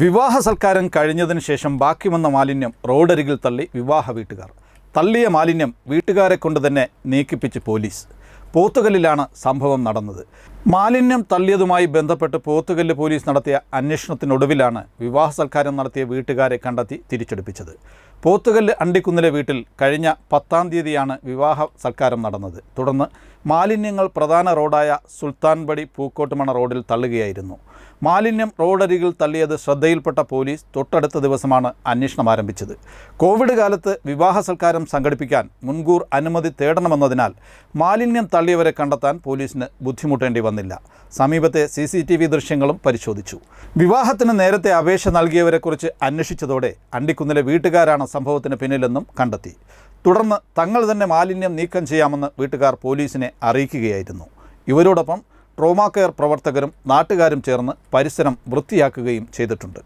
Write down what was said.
വിവാഹ സൽക്കാരം കഴിഞ്ഞതിന് ശേഷം ബാക്കി വന്ന മാലിന്യം റോഡരികിൽ തള്ളി വിവാഹ വീട്ടുകാർ തള്ളിയ മാലിന്യം വീട്ടുകാരെ കൊണ്ട് തന്നെ നീക്കിപ്പിച്ച് പോലീസ് പോത്തുകല്ലിലാണ് സംഭവം നടന്നത് മാലിന്യം തള്ളിയതുമായി ബന്ധപ്പെട്ട് പോത്തുകല്ല് പോലീസ് നടത്തിയ അന്വേഷണത്തിനൊടുവിലാണ് വിവാഹ സൽക്കാരം നടത്തിയ വീട്ടുകാരെ കണ്ടെത്തി തിരിച്ചെടുപ്പിച്ചത് പോത്തുകല്ല് അണ്ടിക്കുന്നിലെ വീട്ടിൽ കഴിഞ്ഞ പത്താം തീയതിയാണ് വിവാഹ സൽക്കാരം നടന്നത് തുടർന്ന് മാലിന്യങ്ങൾ പ്രധാന റോഡായ സുൽത്താൻപടി പൂക്കോട്ടുമണ റോഡിൽ തള്ളുകയായിരുന്നു മാലിന്യം റോഡരികിൽ തള്ളിയത് ശ്രദ്ധയിൽപ്പെട്ട പോലീസ് തൊട്ടടുത്ത ദിവസമാണ് അന്വേഷണം ആരംഭിച്ചത് കോവിഡ് കാലത്ത് വിവാഹ സൽക്കാരം സംഘടിപ്പിക്കാൻ മുൻകൂർ അനുമതി തേടണമെന്നതിനാൽ മാലിന്യം തള്ളിയവരെ കണ്ടെത്താൻ പോലീസിന് ബുദ്ധിമുട്ടേണ്ടി വന്നു വന്നില്ല സമീപത്തെ സി സി ടി വി ദൃശ്യങ്ങളും പരിശോധിച്ചു വിവാഹത്തിന് നേരത്തെ അപേക്ഷ നൽകിയവരെക്കുറിച്ച് അന്വേഷിച്ചതോടെ അണ്ടിക്കുന്നിലെ വീട്ടുകാരാണ് സംഭവത്തിന് പിന്നിലെന്നും കണ്ടെത്തി തുടർന്ന് തങ്ങൾ തന്നെ മാലിന്യം നീക്കം ചെയ്യാമെന്ന് വീട്ടുകാർ പോലീസിനെ അറിയിക്കുകയായിരുന്നു ഇവരോടൊപ്പം ട്രോമാ കെയർ പ്രവർത്തകരും നാട്ടുകാരും ചേർന്ന് പരിസരം വൃത്തിയാക്കുകയും ചെയ്തിട്ടുണ്ട്